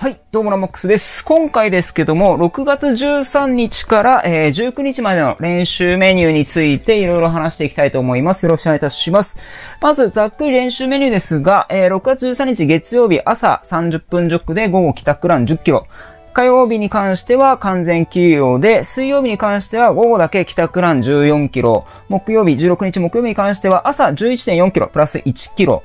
はい、どうもラマックスです。今回ですけども、6月13日から、えー、19日までの練習メニューについていろいろ話していきたいと思います。よろしくお願いいたします。まず、ざっくり練習メニューですが、えー、6月13日月曜日朝30分ジョックで午後帰宅ラン10キロ。火曜日に関しては完全休養で、水曜日に関しては午後だけ帰宅ラン14キロ、木曜日、16日木曜日に関しては朝11.4キロプラス1キロ。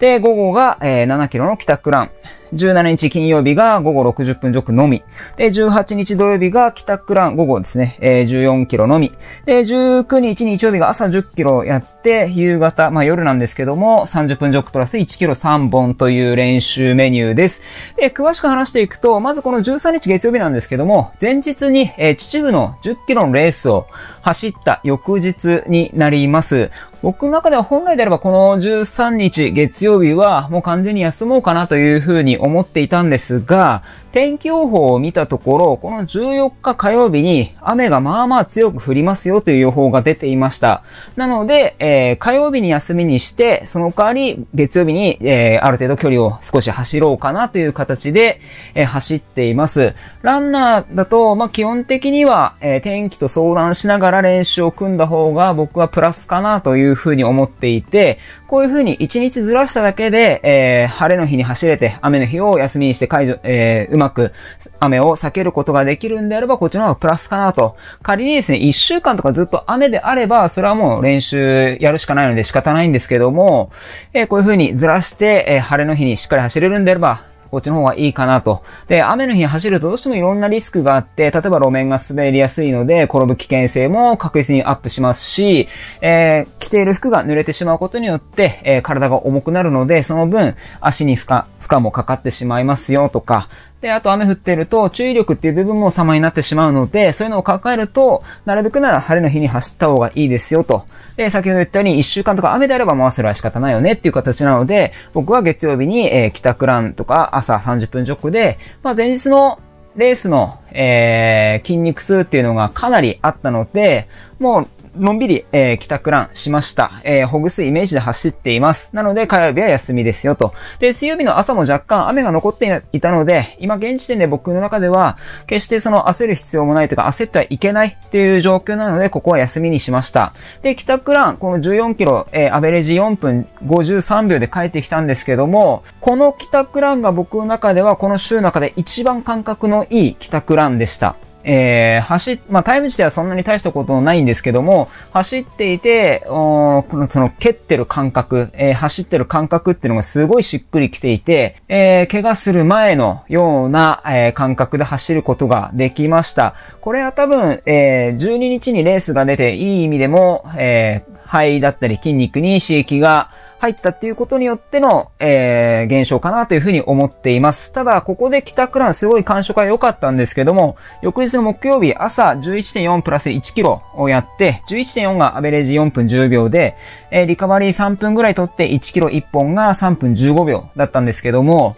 で、午後が、えー、7キロの帰宅ラン。17日金曜日が午後60分ジョックのみ。で、18日土曜日が帰宅ラン午後ですね、えー、14キロのみ。で、19日日曜日が朝10キロやって、夕方、まあ夜なんですけども、30分ジョックプラス1キロ3本という練習メニューです。で、詳しく話していくと、まずこの13日月曜日なんですけども、前日に、えー、秩父の10キロのレースを走った翌日になります。僕の中では本来であればこの13日月曜日はもう完全に休もうかなというふうに思っていたんですが、天気予報を見たところ、この14日火曜日に雨がまあまあ強く降りますよという予報が出ていました。なので、えー、火曜日に休みにして、その代わり月曜日に、えー、ある程度距離を少し走ろうかなという形で、えー、走っています。ランナーだと、まあ、基本的には、え天気と相談しながら練習を組んだ方が僕はプラスかなというふうに思っていて、こういうふうに1日ずらしただけで、え晴れの日に走れて雨のの日を休みにして解除、えー、うまく雨を避けることができるんであれば、こっちの方がプラスかなと。仮にですね、1週間とかずっと雨であれば、それはもう練習やるしかないので仕方ないんですけども、えー、こういう風にずらして、えー、晴れの日にしっかり走れるんであれば、こっちの方がいいかなと。で、雨の日走るとどうしてもいろんなリスクがあって、例えば路面が滑りやすいので、転ぶ危険性も確実にアップしますし、えー、着ている服が濡れてしまうことによって、えー、体が重くなるので、その分、足に負荷、負荷もかかってしまいますよとか、で、あと雨降ってると注意力っていう部分も様になってしまうので、そういうのを抱えると、なるべくなら晴れの日に走った方がいいですよと。で、先ほど言ったように1週間とか雨であれば回せるは仕方ないよねっていう形なので、僕は月曜日に、えー、帰宅ランとか朝30分ジョックで、まあ、前日のレースの、えー、筋肉痛っていうのがかなりあったので、もうのんびり、えー、帰宅ランしました。えー、ほぐすイメージで走っています。なので、火曜日は休みですよと。で、水曜日の朝も若干雨が残っていたので、今現時点で僕の中では、決してその焦る必要もないというか、焦ってはいけないっていう状況なので、ここは休みにしました。で、帰宅ラン、この14キロ、えー、アベレージ4分53秒で帰ってきたんですけども、この帰宅ランが僕の中では、この週の中で一番感覚のいい帰宅ランでした。えー、走っ、まあ、タイム自体はそんなに大したことないんですけども、走っていて、おこの、その、蹴ってる感覚、えー、走ってる感覚っていうのがすごいしっくりきていて、えー、怪我する前のような、えー、感覚で走ることができました。これは多分、えー、12日にレースが出て、いい意味でも、えー、肺だったり筋肉に刺激が、入ったっていうことによっての、えー、現象かなというふうに思っています。ただ、ここで帰宅ランすごい感触が良かったんですけども、翌日の木曜日朝11.4プラス1キロをやって、11.4がアベレージ4分10秒で、えー、リカバリー3分ぐらい取って1キロ1本が3分15秒だったんですけども、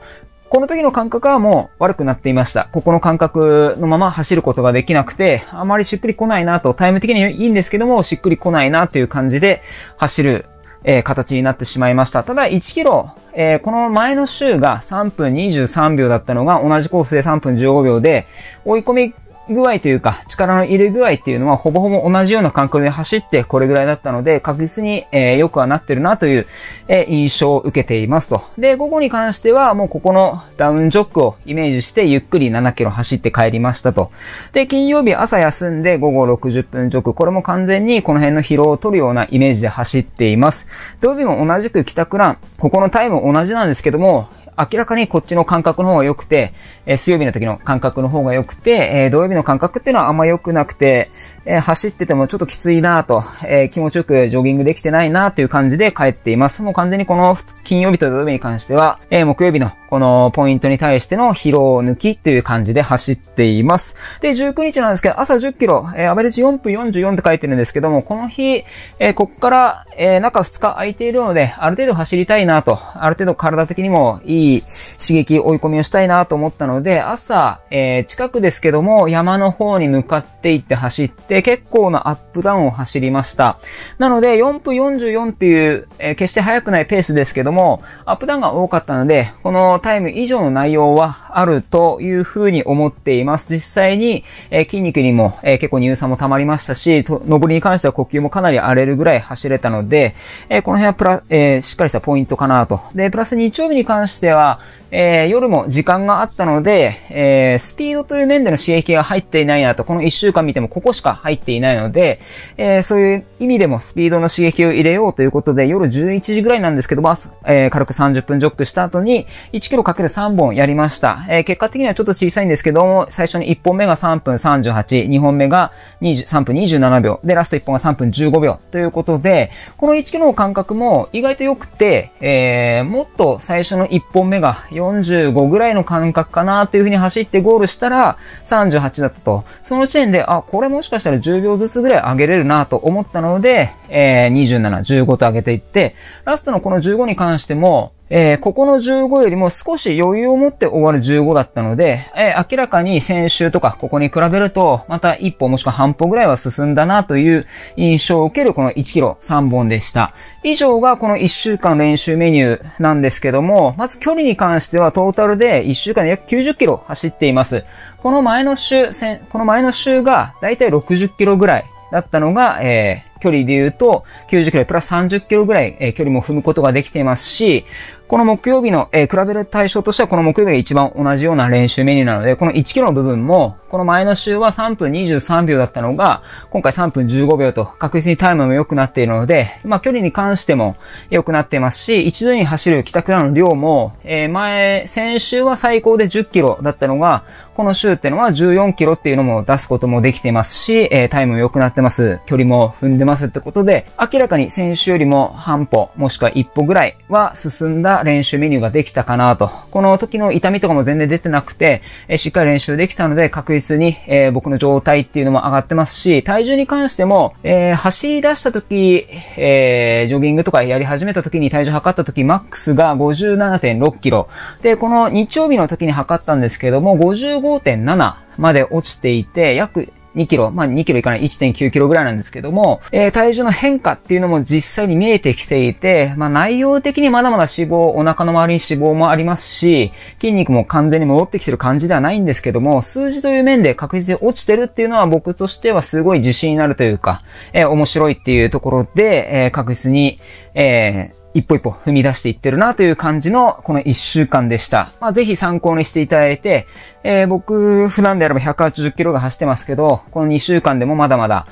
この時の感覚はもう悪くなっていました。ここの感覚のまま走ることができなくて、あまりしっくり来ないなと、タイム的にはいいんですけども、しっくり来ないなという感じで走るえー、形になってしまいました。ただ1キロ、えー、この前の週が3分23秒だったのが同じコースで3分15秒で、追い込み具合というか、力の入れ具合っていうのはほぼほぼ同じような感覚で走ってこれぐらいだったので、確実に、えー、良くはなってるなという、えー、印象を受けていますと。で、午後に関してはもうここのダウンジョックをイメージしてゆっくり7キロ走って帰りましたと。で、金曜日朝休んで午後60分ジョック、これも完全にこの辺の疲労を取るようなイメージで走っています。土曜日も同じく帰宅ラン、ここのタイム同じなんですけども、明らかにこっちの感覚の方が良くて、え水曜日の時の感覚の方が良くて、え土曜日の感覚っていうのはあんま良くなくて、え走っててもちょっときついなと、え気持ちよくジョギングできてないなという感じで帰っています。もう完全にこの金曜日と土曜日に関しては、え木曜日のこのポイントに対しての疲労抜きっていう感じで走っています。で、19日なんですけど、朝10キロ、えー、アベレージ4分44って書いてるんですけども、この日、えー、こっから、えー、中2日空いているので、ある程度走りたいなと、ある程度体的にもいい刺激、追い込みをしたいなと思ったので、朝、えー、近くですけども、山の方に向かっていって走って、結構なアップダウンを走りました。なので、4分44っていう、えー、決して速くないペースですけども、アップダウンが多かったので、このタイム以上の内容はあるというふうに思っています。実際に、えー、筋肉にも、えー、結構乳酸も溜まりましたし、と、登りに関しては呼吸もかなり荒れるぐらい走れたので、えー、この辺はプラ、えしっかりしたポイントかなと。で、プラス日曜日に関しては、え夜も時間があったので、えスピードという面での刺激が入っていないなと、この1週間見てもここしか入っていないので、えそういう意味でもスピードの刺激を入れようということで、夜11時ぐらいなんですけど、まあ、え軽く30分ジョックした後に、1キロかける3本やりました。えー、結果的にはちょっと小さいんですけども、最初に1本目が3分38、2本目が3分27秒、で、ラスト1本が3分15秒ということで、この1 k ロの間隔も意外と良くて、えー、もっと最初の1本目が45ぐらいの間隔かなという風に走ってゴールしたら38だったと。その時点で、あ、これもしかしたら10秒ずつぐらい上げれるなと思ったので、えー、27、15と上げていって、ラストのこの15に関しても、えー、ここの15よりも少し余裕を持って終わる15だったので、えー、明らかに先週とかここに比べると、また1歩もしくは半歩ぐらいは進んだなという印象を受けるこの1キロ3本でした。以上がこの1週間練習メニューなんですけども、まず距離に関してはトータルで1週間で約90キロ走っています。この前の週、この前の週がだいたい60キロぐらいだったのが、えー距離で言うと、90キロプラス30キロぐらい、えー、距離も踏むことができていますし、この木曜日の、えー、比べる対象としてはこの木曜日が一番同じような練習メニューなので、この1キロの部分も、この前の週は3分23秒だったのが、今回3分15秒と確実にタイムも良くなっているので、まあ距離に関しても良くなっていますし、一度に走る帰宅ラの量も、えー、前、先週は最高で10キロだったのが、この週ってのは14キロっていうのも出すこともできていますし、えー、タイムも良くなってます。距離も踏んでますってことで、明らかに先週よりも半歩、もしくは一歩ぐらいは進んだ練習メニューができたかなと。この時の痛みとかも全然出てなくて、えしっかり練習できたので、確実に、えー、僕の状態っていうのも上がってますし、体重に関しても、えー、走り出した時、えー、ジョギングとかやり始めた時に体重測った時、マックスが57.6キロ。で、この日曜日の時に測ったんですけども、55.7まで落ちていて、約2キロ、まあ2キロいかない1.9キロぐらいなんですけども、えー、体重の変化っていうのも実際に見えてきていて、まあ内容的にまだまだ脂肪、お腹の周りに脂肪もありますし、筋肉も完全に戻ってきてる感じではないんですけども、数字という面で確実に落ちてるっていうのは僕としてはすごい自信になるというか、えー、面白いっていうところで、えー、確実に、え一歩一歩踏み出していってるなという感じのこの一週間でした。まあ、ぜひ参考にしていただいて、えー、僕普段であれば180キロが走ってますけど、この2週間でもまだまだ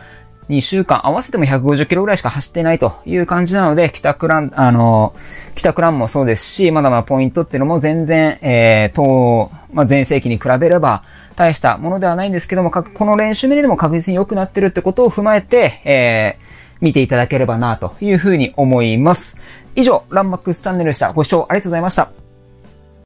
2週間合わせても150キロぐらいしか走ってないという感じなので、帰宅ラン、あの、帰宅ランもそうですし、まだまだポイントっていうのも全然、えー、と、まあ、前世紀に比べれば大したものではないんですけども、この練習目ーでも確実に良くなってるってことを踏まえて、えー、見ていただければなというふうに思います。以上、ランマックスチャンネルでした。ご視聴ありがとうございました。